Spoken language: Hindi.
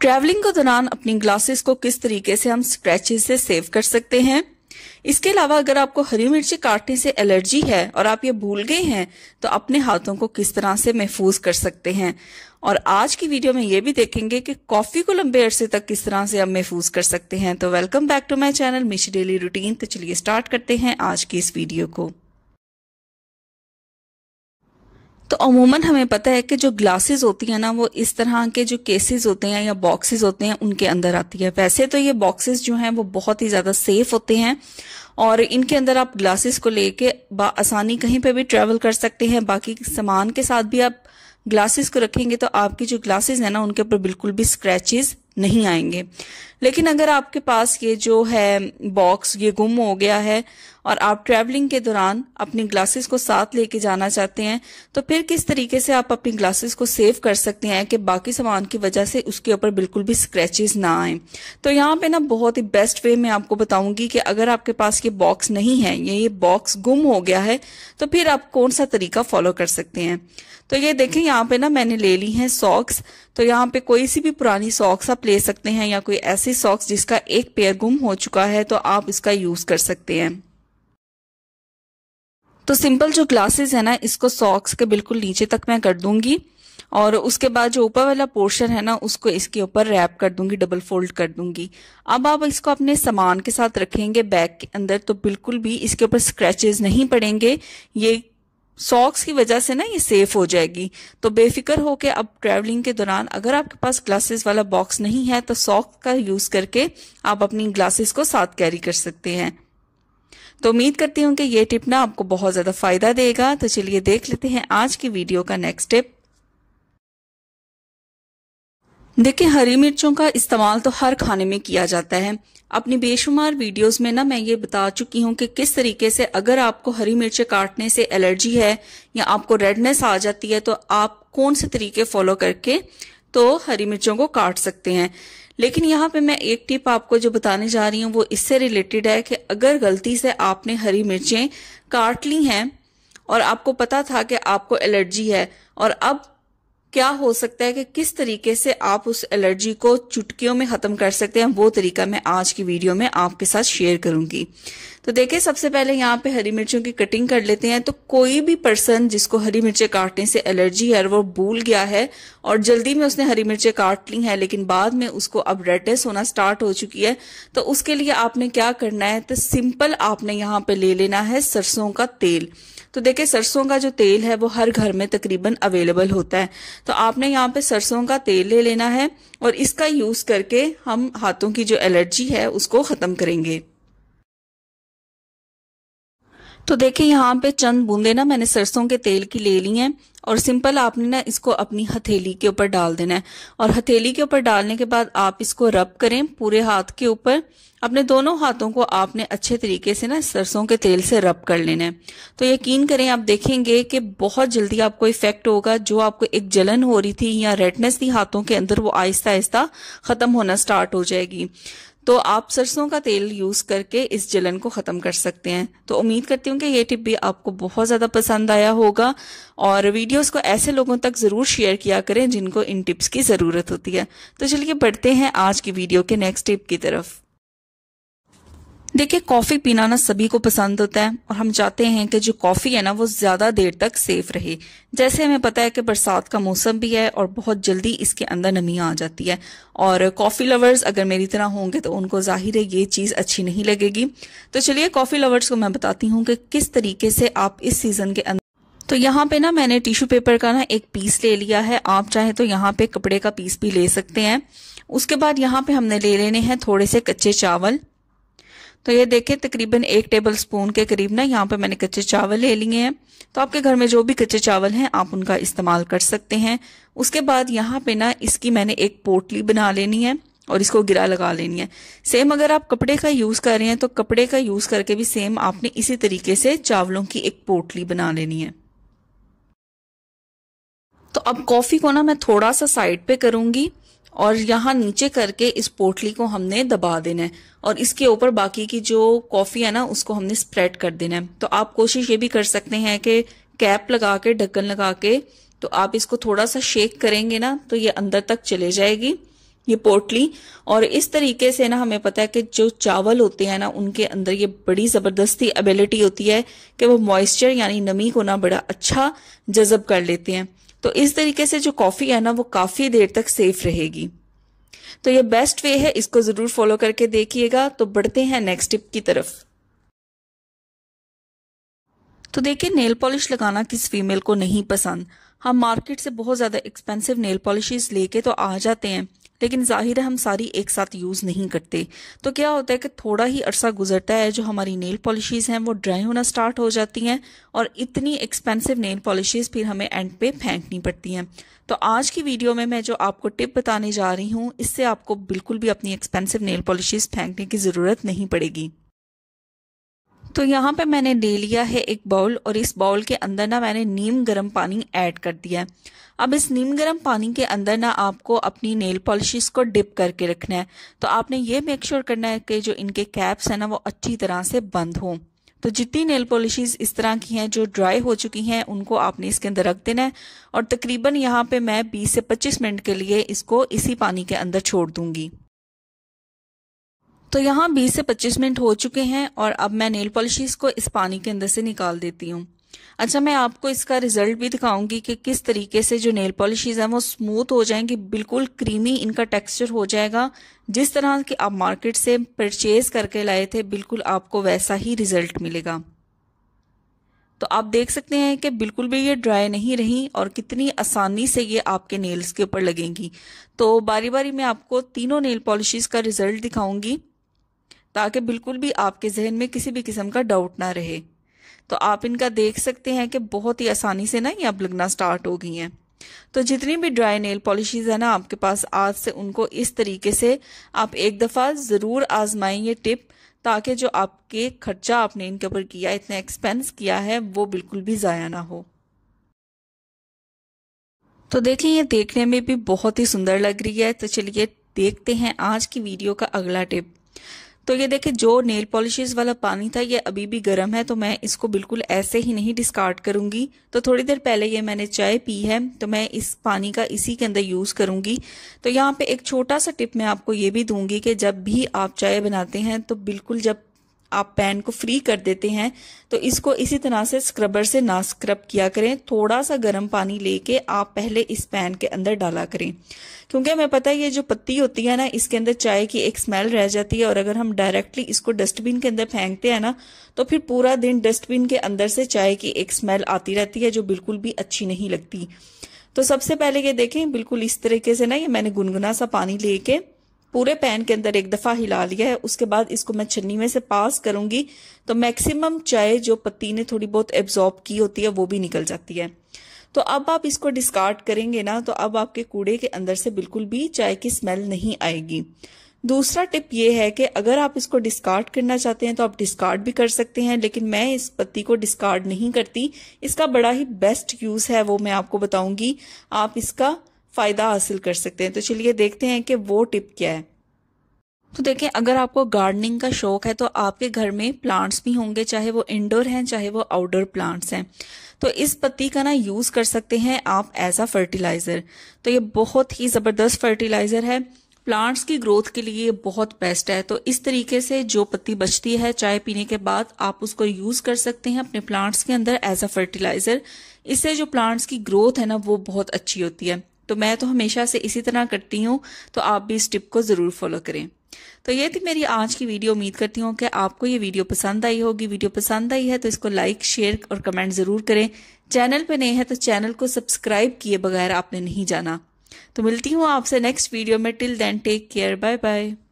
ट्रैवलिंग के दौरान अपनी ग्लासेस को किस तरीके से हम स्क्रैचेस से सेव कर सकते हैं इसके अलावा अगर आपको हरी मिर्ची काटने से एलर्जी है और आप ये भूल गए हैं तो अपने हाथों को किस तरह से महफूज कर सकते हैं और आज की वीडियो में ये भी देखेंगे कि कॉफी को लंबे अरसे तक किस तरह से हम महफूज कर सकते हैं तो welcome back to my channel मिश डेली रूटीन तो चलिए स्टार्ट करते हैं आज की इस वीडियो को तो अमूमन हमें पता है कि जो ग्लासेस होती हैं ना वो इस तरह के जो केसेस होते हैं या बॉक्सेस होते हैं उनके अंदर आती है वैसे तो ये बॉक्सेस जो हैं वो बहुत ही ज़्यादा सेफ होते हैं और इनके अंदर आप ग्लासेस को लेके आसानी कहीं पे भी ट्रैवल कर सकते हैं बाकी सामान के साथ भी आप ग्लासेस को रखेंगे तो आपकी जो ग्लासेस है ना उनके ऊपर बिल्कुल भी स्क्रैचेज नहीं आएंगे लेकिन अगर आपके पास ये जो है बॉक्स ये गुम हो गया है और आप ट्रैवलिंग के दौरान अपनी ग्लासेस को साथ लेके जाना चाहते हैं तो फिर किस तरीके से आप अपनी ग्लासेस को सेव कर सकते हैं कि बाकी सामान की वजह से उसके ऊपर बिल्कुल भी स्क्रैचेस ना आए तो यहाँ पे ना बहुत ही बेस्ट वे मैं आपको बताऊंगी कि अगर आपके पास ये बॉक्स नहीं है ये ये बॉक्स गुम हो गया है तो फिर आप कौन सा तरीका फॉलो कर सकते हैं तो ये देखें यहाँ पे ना मैंने ले ली है सॉक्स तो यहाँ पे कोई सी भी पुरानी सॉक्स आप ले सकते हैं या कोई ऐसे सॉक्स जिसका एक पेयर गुम हो चुका है तो आप इसका यूज़ कर सकते हैं तो सिंपल जो ग्लासेस है ना इसको सॉक्स के बिल्कुल नीचे तक मैं कर दूंगी और उसके बाद जो ऊपर वाला पोर्शन है ना उसको इसके ऊपर रैप कर दूंगी डबल फोल्ड कर दूंगी अब आप इसको अपने सामान के साथ रखेंगे बैग के अंदर तो बिल्कुल भी इसके ऊपर स्क्रैचेस नहीं पड़ेंगे ये सॉक्स की वजह से ना ये सेफ हो जाएगी तो बेफिक्र होकर अब ट्रैवलिंग के दौरान अगर आपके पास ग्लासेस वाला बॉक्स नहीं है तो सॉक्स का यूज करके आप अपनी ग्लासेस को साथ कैरी कर सकते हैं तो उम्मीद करती हूँ कि ये टिप ना आपको बहुत ज्यादा फायदा देगा तो चलिए देख लेते हैं आज की वीडियो का नेक्स्ट टिप देखिए हरी मिर्चों का इस्तेमाल तो हर खाने में किया जाता है अपनी बेशुमार वीडियोस में ना मैं ये बता चुकी हूँ कि किस तरीके से अगर आपको हरी मिर्चें काटने से एलर्जी है या आपको रेडनेस आ जाती है तो आप कौन से तरीके फॉलो करके तो हरी मिर्चों को काट सकते हैं लेकिन यहाँ पे मैं एक टिप आपको जो बताने जा रही हूँ वो इससे रिलेटेड है कि अगर गलती से आपने हरी मिर्चें काट ली हैं और आपको पता था कि आपको एलर्जी है और अब क्या हो सकता है कि किस तरीके से आप उस एलर्जी को चुटकियों में ख़त्म कर सकते हैं वो तरीका मैं आज की वीडियो में आपके साथ शेयर करूंगी तो देखिये सबसे पहले यहाँ पे हरी मिर्चों की कटिंग कर लेते हैं तो कोई भी पर्सन जिसको हरी मिर्चें काटने से एलर्जी है वो भूल गया है और जल्दी में उसने हरी मिर्चें काट ली हैं लेकिन बाद में उसको अब रेटेस होना स्टार्ट हो चुकी है तो उसके लिए आपने क्या करना है तो सिंपल आपने यहाँ पे ले लेना है सरसों का तेल तो देखिए सरसों का जो तेल है वो हर घर में तकरीबन अवेलेबल होता है तो आपने यहाँ पे सरसों का तेल ले लेना है और इसका यूज़ करके हम हाथों की जो एलर्जी है उसको ख़त्म करेंगे तो देखिए यहाँ पे चंद बूंदे ना मैंने सरसों के तेल की ले ली हैं और सिंपल आपने ना इसको अपनी हथेली के ऊपर डाल देना है और हथेली के ऊपर डालने के बाद आप इसको रब करें पूरे हाथ के ऊपर अपने दोनों हाथों को आपने अच्छे तरीके से ना सरसों के तेल से रब कर लेना है तो यकीन करें आप देखेंगे कि बहुत जल्दी आपको इफेक्ट होगा जो आपको एक जलन हो रही थी या रेडनेस थी हाथों के अंदर वो आहिस्ता आहिस्ता खत्म होना स्टार्ट हो जाएगी तो आप सरसों का तेल यूज़ करके इस जलन को ख़त्म कर सकते हैं तो उम्मीद करती हूँ कि ये टिप भी आपको बहुत ज़्यादा पसंद आया होगा और वीडियोस को ऐसे लोगों तक ज़रूर शेयर किया करें जिनको इन टिप्स की ज़रूरत होती है तो चलिए बढ़ते हैं आज की वीडियो के नेक्स्ट टिप की तरफ देखिए कॉफ़ी पीना ना सभी को पसंद होता है और हम चाहते हैं कि जो कॉफ़ी है ना वो ज़्यादा देर तक सेफ रहे जैसे हमें पता है कि बरसात का मौसम भी है और बहुत जल्दी इसके अंदर नमी आ जाती है और कॉफ़ी लवर्स अगर मेरी तरह होंगे तो उनको जाहिर है ये चीज़ अच्छी नहीं लगेगी तो चलिए कॉफ़ी लवर्स को मैं बताती हूँ कि किस तरीके से आप इस सीज़न के अंदर तो यहाँ पे ना मैंने टिश्यू पेपर का ना एक पीस ले लिया है आप चाहे तो यहाँ पे कपड़े का पीस भी ले सकते हैं उसके बाद यहाँ पे हमने ले लेने हैं थोड़े से कच्चे चावल तो ये देखे तकरीबन एक टेबल स्पून के करीब ना यहाँ पे मैंने कच्चे चावल ले लिए हैं तो आपके घर में जो भी कच्चे चावल हैं आप उनका इस्तेमाल कर सकते हैं उसके बाद यहाँ पे ना इसकी मैंने एक पोटली बना लेनी है और इसको गिरा लगा लेनी है सेम अगर आप कपड़े का यूज़ कर रहे हैं तो कपड़े का यूज़ करके भी सेम आपने इसी तरीके से चावलों की एक पोटली बना लेनी है तो अब कॉफ़ी को ना मैं थोड़ा सा साइड पे करूंगी और यहाँ नीचे करके इस पोटली को हमने दबा देना है और इसके ऊपर बाकी की जो कॉफ़ी है ना उसको हमने स्प्रेड कर देना है तो आप कोशिश ये भी कर सकते हैं कि कैप लगा के ढक्कन लगा के तो आप इसको थोड़ा सा शेक करेंगे ना तो ये अंदर तक चले जाएगी ये पोटली और इस तरीके से ना हमें पता है कि जो चावल होते हैं ना उनके अंदर ये बड़ी ज़बरदस्ती एबिलिटी होती है कि वो मॉइस्चर यानी नमी को ना बड़ा अच्छा जज़ब कर लेते हैं तो इस तरीके से जो कॉफ़ी है ना वो काफ़ी देर तक सेफ रहेगी तो ये बेस्ट वे है इसको ज़रूर फॉलो करके देखिएगा तो बढ़ते हैं नेक्स्ट टिप की तरफ तो देखिए नेल पॉलिश लगाना किस फीमेल को नहीं पसंद हम मार्केट से बहुत ज़्यादा एक्सपेंसिव नेल पॉलिशेस लेके तो आ जाते हैं लेकिन ज़ाहिर है हम सारी एक साथ यूज़ नहीं करते तो क्या होता है कि थोड़ा ही अरसा गुजरता है जो हमारी नेल पॉलिशीज़ हैं वो ड्राई होना स्टार्ट हो जाती हैं और इतनी एक्सपेंसिव नेल पॉलिशेस फिर हमें एंड पे फेंकनी पड़ती हैं तो आज की वीडियो में मैं जो आपको टिप बताने जा रही हूँ इससे आपको बिल्कुल भी अपनी एक्सपेंसिव नेल पॉलिशेज फेंकने की ज़रूरत नहीं पड़ेगी तो यहाँ पे मैंने ले लिया है एक बाउल और इस बाउल के अंदर ना मैंने नीम गर्म पानी ऐड कर दिया है अब इस नीम गर्म पानी के अंदर ना आपको अपनी नेल पॉलिश को डिप करके रखना है तो आपने ये मेक श्योर करना है कि जो इनके कैप्स हैं ना वो अच्छी तरह से बंद हों तो जितनी नेल पॉलिशेस इस तरह की हैं जो ड्राई हो चुकी हैं उनको आपने इसके अंदर रख देना है और तकरीबन यहाँ पे मैं 20 से 25 मिनट के लिए इसको इसी पानी के अंदर छोड़ दूंगी तो यहाँ 20 से 25 मिनट हो चुके हैं और अब मैं नेल पॉलिश को इस पानी के अंदर से निकाल देती हूँ अच्छा मैं आपको इसका रिजल्ट भी दिखाऊंगी कि किस तरीके से जो नेल पॉलिश हैं वो स्मूथ हो जाएंगी बिल्कुल क्रीमी इनका टेक्सचर हो जाएगा जिस तरह की आप मार्केट से परचेज करके लाए थे बिल्कुल आपको वैसा ही रिजल्ट मिलेगा तो आप देख सकते हैं कि बिल्कुल भी ये ड्राई नहीं रही और कितनी आसानी से ये आपके नेल्स के ऊपर लगेंगी तो बारी बारी मैं आपको तीनों नेल पॉलिश का रिजल्ट दिखाऊंगी ताकि बिल्कुल भी आपके जहन में किसी भी किस्म का डाउट ना रहे तो आप इनका देख सकते हैं कि बहुत ही आसानी से ना ये अब लगना स्टार्ट हो गई हैं तो जितनी भी ड्राई नेल पॉलिशीज है ना आपके पास आज से उनको इस तरीके से आप एक दफ़ा ज़रूर आजमाएं ये टिप ताकि जो आपके खर्चा आपने इनके ऊपर किया इतना एक्सपेंस किया है वो बिल्कुल भी ज़ाया ना हो तो देखिए ये देखने में भी बहुत ही सुंदर लग रही है तो चलिए देखते हैं आज की वीडियो का अगला टिप तो ये देखे जो नेल पॉलिशेस वाला पानी था ये अभी भी गर्म है तो मैं इसको बिल्कुल ऐसे ही नहीं डिस्कार्ड करूँगी तो थोड़ी देर पहले ये मैंने चाय पी है तो मैं इस पानी का इसी के अंदर यूज़ करूंगी तो यहाँ पे एक छोटा सा टिप मैं आपको ये भी दूंगी कि जब भी आप चाय बनाते हैं तो बिल्कुल जब आप पैन को फ्री कर देते हैं तो इसको इसी तरह से स्क्रबर से ना स्क्रब किया करें थोड़ा सा गर्म पानी लेके आप पहले इस पैन के अंदर डाला करें क्योंकि हमें पता है ये जो पत्ती होती है ना इसके अंदर चाय की एक स्मेल रह जाती है और अगर हम डायरेक्टली इसको डस्टबिन के अंदर फेंकते हैं ना तो फिर पूरा दिन डस्टबिन के अंदर से चाय की एक स्मेल आती रहती है जो बिल्कुल भी अच्छी नहीं लगती तो सबसे पहले ये देखें बिल्कुल इस तरीके से ना ये मैंने गुनगुना सा पानी लेके पूरे पैन के अंदर एक दफ़ा हिला लिया है उसके बाद इसको मैं छन्नी में से पास करूंगी तो मैक्सिमम चाय जो पत्ती ने थोड़ी बहुत एब्जॉर्ब की होती है वो भी निकल जाती है तो अब आप इसको डिस्कार्ड करेंगे ना तो अब आपके कूड़े के अंदर से बिल्कुल भी चाय की स्मेल नहीं आएगी दूसरा टिप ये है कि अगर आप इसको डिस्कार्ड करना चाहते हैं तो आप डिस्कार्ड भी कर सकते हैं लेकिन मैं इस पत्ती को डिस्कार्ड नहीं करती इसका बड़ा ही बेस्ट यूज़ है वो मैं आपको बताऊंगी आप इसका फ़ायदा हासिल कर सकते हैं तो चलिए देखते हैं कि वो टिप क्या है तो देखें अगर आपको गार्डनिंग का शौक है तो आपके घर में प्लांट्स भी होंगे चाहे वो इंडोर हैं चाहे वो आउटडोर प्लांट्स हैं तो इस पत्ती का ना यूज़ कर सकते हैं आप एज अ फर्टिलाइज़र तो ये बहुत ही ज़बरदस्त फर्टिलाइज़र है प्लांट्स की ग्रोथ के लिए ये बहुत बेस्ट है तो इस तरीके से जो पत्ती बचती है चाय पीने के बाद आप उसको यूज़ कर सकते हैं अपने प्लांट्स के अंदर एज अ फर्टिलाइज़र इससे जो प्लांट्स की ग्रोथ है ना वो बहुत अच्छी होती है तो मैं तो हमेशा से इसी तरह करती हूँ तो आप भी इस टिप को ज़रूर फॉलो करें तो ये थी मेरी आज की वीडियो उम्मीद करती हूँ कि आपको ये वीडियो पसंद आई होगी वीडियो पसंद आई है तो इसको लाइक शेयर और कमेंट ज़रूर करें चैनल पे नए हैं तो चैनल को सब्सक्राइब किए बगैर आपने नहीं जाना तो मिलती हूँ आपसे नेक्स्ट वीडियो में till then take care bye bye